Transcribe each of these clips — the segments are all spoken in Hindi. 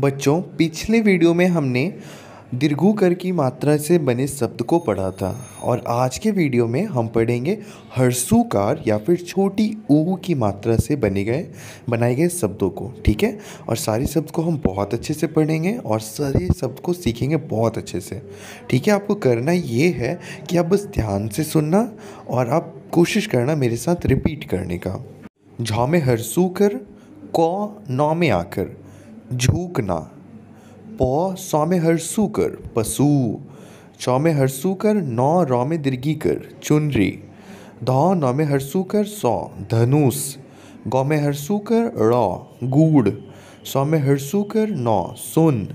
बच्चों पिछले वीडियो में हमने दीर्घुकर की मात्रा से बने शब्द को पढ़ा था और आज के वीडियो में हम पढ़ेंगे हर्षुकार या फिर छोटी ऊ की मात्रा से बने गए बनाए गए शब्दों को ठीक है और सारे शब्द को हम बहुत अच्छे से पढ़ेंगे और सारे शब्द को सीखेंगे बहुत अच्छे से ठीक है आपको करना ये है कि आप बस ध्यान से सुनना और आप कोशिश करना मेरे साथ रिपीट करने का झा में हर्षुकर कौ नौ में आकर झूकना पौ सौ में हरसू कर पशु चौ में हरसू कर नौ रौ में दिर्गी कर चुनरी धौ नौ में हरसू कर सौ धनुष गौ में हरसू कर रौ गूढ़ सौ में हरसू कर नौ सुन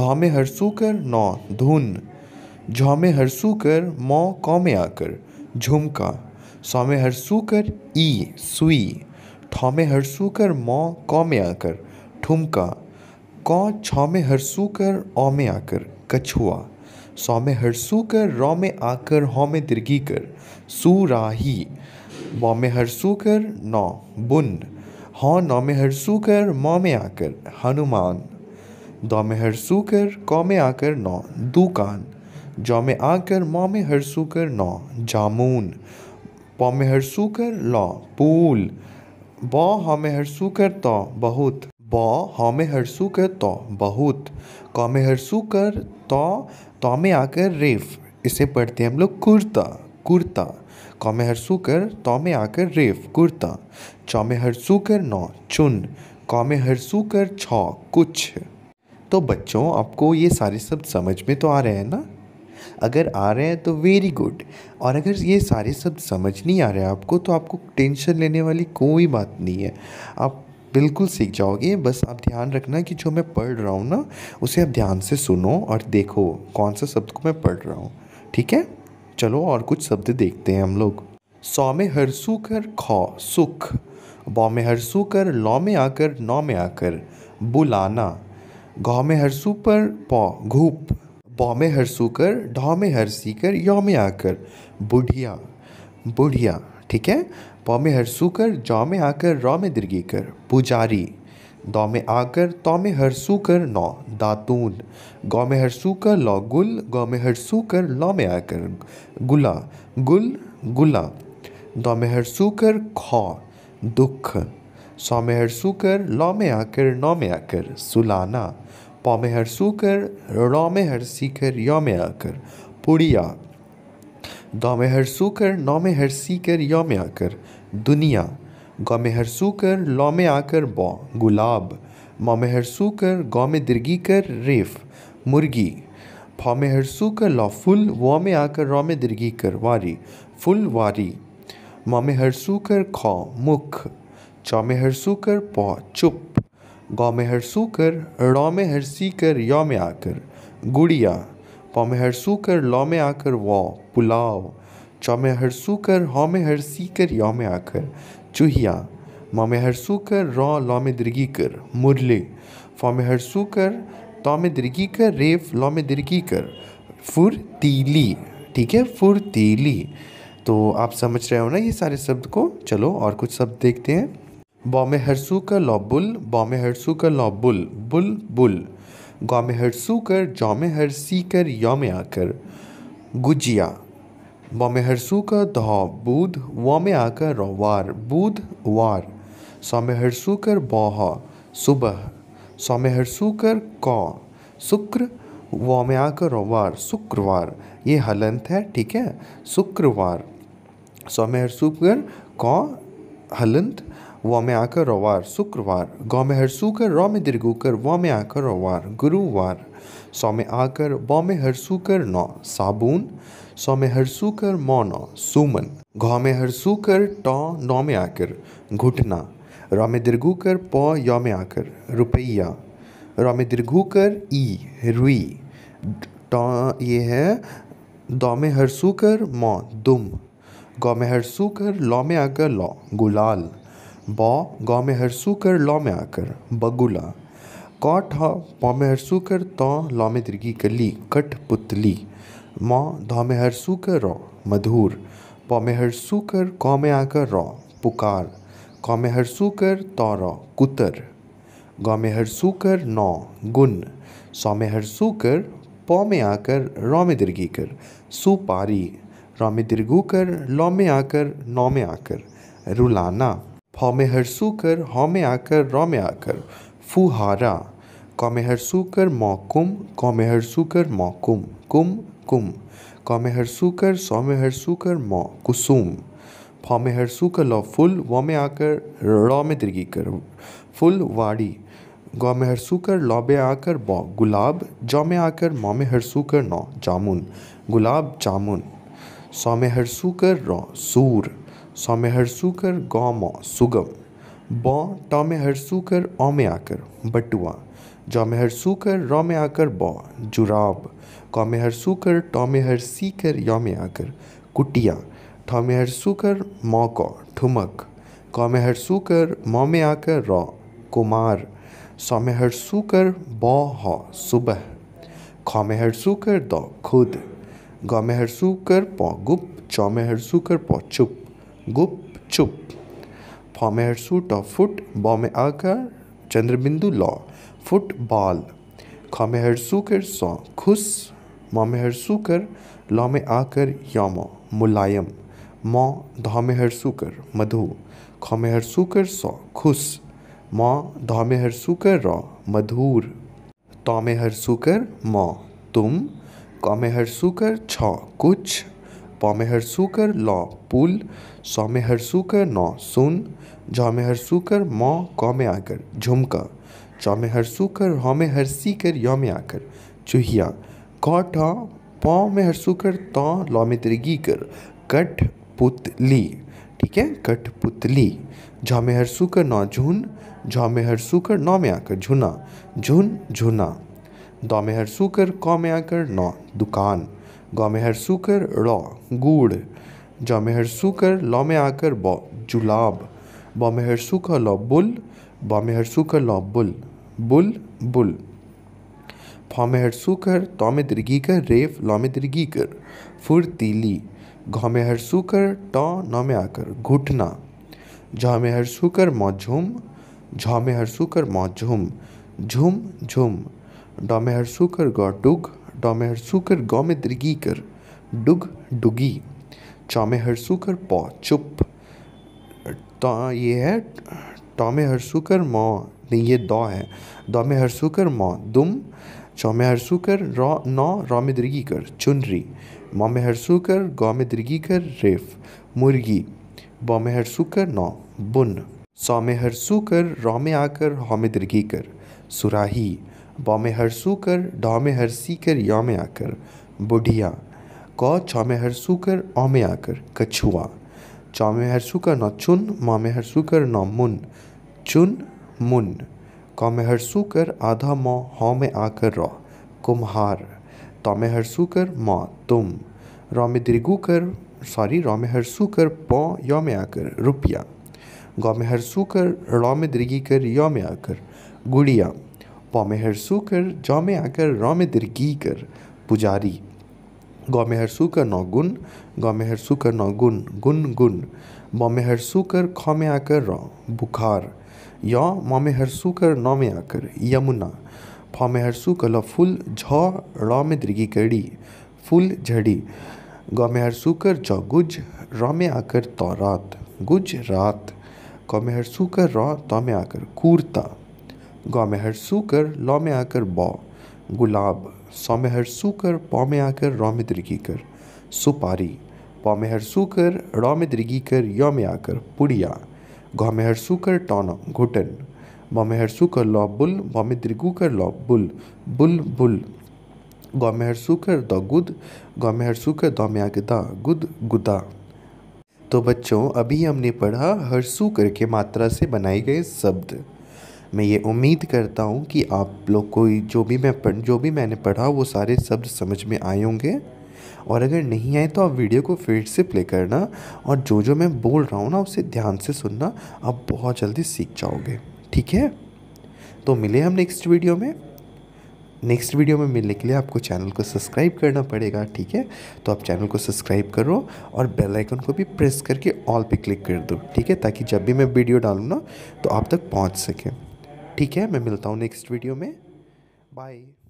धौ में हरसू कर नौ धुन झौ में हरसू कर मौ कौ में आकर झुमका सौ में हरसू कर ई सुई ठौ में हरसू कर मौ कौ में आकर ठुमका कौ छौ में हरसू कर औ में आकर कछुआ सौ में हरसू कर रौ में आकर हौ में दिर्गी कर सुराही बौ में हरसू कर नौ बुन हौ नौ में हरसू कर मौ में आकर हनुमान दौ में हरसू कर कौ में आकर नौ दुकान जौ में आकर मौ में हरसू कर नौ जामुन पौ में हरसू कर लौ पूल बौ हौ में हरसू कर तौ बहुत ब हौमे हर्सू कर तो बहुत कौमे हर्सू कर तो तो में आकर रेफ इसे पढ़ते हैं हम लोग कुर्ता कुर्ता में हर्सू कर तो में आकर रेफ कुर्ता चौमे हरसू कर नौ चुन में हर्सू कर छ कुछ तो बच्चों आपको ये सारे शब्द समझ में तो आ रहे हैं ना अगर आ रहे हैं तो वेरी गुड और अगर ये सारे शब्द समझ नहीं आ रहे हैं आपको तो आपको टेंशन लेने वाली कोई बात नहीं है आप बिल्कुल सीख जाओगे बस आप ध्यान रखना कि जो मैं पढ़ रहा हूँ ना उसे आप ध्यान से सुनो और देखो कौन सा शब्द को मैं पढ़ रहा हूँ ठीक है चलो और कुछ शब्द देखते हैं हम लोग सौ में हर सू कर खौ सुख बौ में हर सू कर लौ में आकर नौ में आकर बुलाना घौ में हर सू पर पौ घूप बौ में हर सू कर ढौ में हर सी कर यौ में आकर बुढ़िया बुढ़िया ठीक है पौ में कर जौ में आकर रौ में कर पुजारी दौ में आकर तो में हरसू कर नौ दातून गौ में हरसू कर लौ गुल गौ में हरसू कर लौ में आकर गुला गुल गुला दौ में हरसू कर खौ दुख सौ में हरसू कर लौ में आकर नौ में आकर सुलाना पौ में हरसू कर रौ में हरसी कर यौ में आकर पुड़िया दौ में सू कर नौ में सी कर यौ में आकर दुनिया गौ में सू कर लौ में आकर बौ गुलाब मौ में हरसू कर गौ में कर रेफ मुर्गी फौ में सू कर लौ फुल वौ में आकर रौ में कर वारी फुल वारी मौ में सू कर खौ मुख चौ में सू कर पौ चुप गौ में सू कर रौ में सी कर यौ में आकर गुड़िया पौ में हरसू कर लौ में आकर वॉ पुलाव चौ में हरसू कर हौ में हरसी कर यौ में आकर चूहिया मौ में हरसू कर रौ लौ में दिर्गी कर मुरले फौ में हरसू कर तो में दिर्गी कर रेफ लौ में दिर्गी कर तीली ठीक है तीली तो आप समझ रहे हो ना ये सारे शब्द को चलो और कुछ शब्द देखते हैं बॉ में हरसू का लॉ बुल बॉ में हरसू का लौ बुल बुल बुल गाँव में हर सू कर जौ में हर सी कर यौ में आकर गुजिया बौ में हर सू का धौ बूध वौ में आकर वार बूध वार सौ में हर सू कर बौह सुबह सौ में हर सू कर कौ शुक्र वो में आकर वार शुक्रवार ये हलंत है ठीक है शुक्रवार सौ में हर सू कर कौ हलंत व में आकर रोवार शुक्रवार ग में कर रो में दीर्घोकर व में आकर रोवार गुरुवार सौ में आकर व में कर नौ साबुन सौ में कर मौ नौ सुमन घ में कर टौ नौ में आकर घुटना र में कर पौ यौ में आकर रुपया र में कर ई रुई टौ ये है दौ में कर मौ दुम गौ में कर लौ में आकर लौ गुलाल ब गौ में हर्सू कर लौ में आकर बगुला कौठ हौ पौ में हर्सू कर तौ लौ में दीर्घी कली कठपुतली मौ धौ में हर्सू कर रौ मधुर पौ में हर्सू कर कौ में आकर रौ पुकार कौ में हर्सू कर तौ रौ कुतर गौ में हर्सू कर नौ गुण सौ में हर्सू कर पौ में आकर रौ में दीर्घी कर सुपारी रौ में दीर्घू कर लौ में आकर नौ में आकर रुलाना फौ में हरसू कर हौ में आकर रौ में आकर फुहारा कौ में हरसू कर मौकुम कौ में हरसू कर मौकुम कुम कुम कौ में हरसू कर सौ में हरसू कर मौ कुसुम फौ में हरसू कर लौ फुल वौ में आकर रौ में दिर्गी कर फुल वाड़ी गौ में हरसू कर लौ में आकर बौ गुलाब जौ में आकर मौ में हरसू कर नौ जामुन गुलाब जामुन सौ में हरसू कर रौ सूर सौम्यहर्षुकर गौ मौ सुगम बौ टौ में हर्षुकर औ में आकर बटुआ जौ में हर्षुकर रौ में आकर बौ जुराब कौ में हर्षुकर टौ में हर्षीकर यौ में आकर कुटिया ठौ में हर्षुकर मौ कौ ठुमक कौ में हर्षुकर मौ में आकर रौ कुमार सौ में हर्षुकर बौ हौ सुबह खौ में हर्षुकर दौ खुद गौ में हर्षुकर पौ गुप चौ में हर्षुकर पौ चुप गुप चुप सूट ऑफ फुट बॉ में आकर चंद्रबिंदु लॉ फुटबॉल खा में हरसू कर सौ खुश माँ में हरसू कर लॉ में आकर यौमो मुलायम मौ धा में हरसू कर मधु खा में हरसू कर सौ खुश माँ धा में हरसू कर रौ मधुर तो में हरसू कर मौ तुम कौ में हरसू कर छ कुछ पौमे हरसूकर लॉ पुल सौमे हरसूकर नौ सुन जौमे हरसूकर मौ कौमे आकर झुमका चौमे हरसूकर हौमे हरसी कर यौम आकर चूहिया चुहिया कौठ पौ में हरसूकर तो लौमे तिरगी कर कठ पुतली ठीक है कठ पुतली झौमे हरसूकर नौ झुन झौमे हरसूकर नौ में आकर झुना झुन झुना दौमे हरसूकर कौ में आकर नौ दुकान गाँव में हर सूकर रौ गुड़ जौ में हर सूकर लौ में आकर बौ जुलाब बौ में हर सूखा लौ बुल बौ में हर सूखा लौ बुल बुल बुल फौ में हर सूकर तौ में दिर्गीकर रेफ लौ में दिर्गीकर फुर्तीली घौ में हर सूकर टो नौ में आकर घुटना झौ में हर सूकर झुम झौ में हर सूकर मौ झुम झुम झुम में हर सूकर गौटुग टॉमेहरसूकर गौ में कर डुग डुगी चौमे हरसूकर पौ चुप तो ये है टॉमे हरसूकर मौ नहीं ये दौ है दौ में हरसूकर मौ दुम चौमे हरसूकर रौ नौ रौ में कर चुनरी मौ में हरसूकर गौ में कर रेफ मुर्गी बौ में हरसूकर नौ बुन सौ में हरसूकर रौ में आकर हौ में कर सुराही बौ में हरसू कर ढौ में हरसी कर योम आकर बुढ़िया कौ चौम में हरसू कर औ आकर कछुआ चौमे में हरसू कर नौ चुन मौ में हरसू कर नौ मुन चुन मुन कौम में हरसू कर आधा मौ हौ में आकर रौ कुम्हार तौ हरसू कर मौ तुम रोम में कर सॉरी रोम में हरसू कर पौ योम आकर रुपया गौम में हरसू कर रोम में कर योम आकर गुड़िया कर सूकर में आकर रौमे दिरगी कर पुजारी गौमेहर कर नौ गुन गौमेहर कर नौ गुन गुन गुन कर सूकर खौमे आकर रौ बुखार यो कर नौ में आकर यमुना फौमेहर सूकर लो फुल झौ रौमे दिरगी करी फुल झड़ी गौमेहर कर जौ गुज रौमे आकर तौरात गुज रात कौमेहर सूकर रौ तौमे आकर कुर्ता गौ में हर सू कर लौ में आकर बौ गुलाब सौ में हर कर पौ में आकर रौ में दृगी कर सुपारी पौ में हर सू कर रौ में दृगी कर यौ में आकर पुड़िया गौ में हर कर टौना घुटन मौ में हर कर लौ बुल मौ में दृगू कर लौ बुल बुल बुल गौ में हर कर दौ गुद गौ में हर कर दौ में आकर दा गुद गुदा तो बच्चों अभी हमने पढ़ा हर सू कर के मात्रा से बनाए गए शब्द मैं ये उम्मीद करता हूँ कि आप लोग को जो भी मैं पढ़ जो भी मैंने पढ़ा वो सारे शब्द समझ में आए होंगे और अगर नहीं आए तो आप वीडियो को फिर से प्ले करना और जो जो मैं बोल रहा हूँ ना उसे ध्यान से सुनना आप बहुत जल्दी सीख जाओगे ठीक है तो मिले हम नेक्स्ट वीडियो में नेक्स्ट वीडियो में मिलने के लिए आपको चैनल को सब्सक्राइब करना पड़ेगा ठीक है तो आप चैनल को सब्सक्राइब करो और बेल आइकन को भी प्रेस करके ऑल पे क्लिक कर दो ठीक है ताकि जब भी मैं वीडियो डालूँ ना तो आप तक पहुँच सकें ठीक है मैं मिलता हूँ नेक्स्ट वीडियो में बाय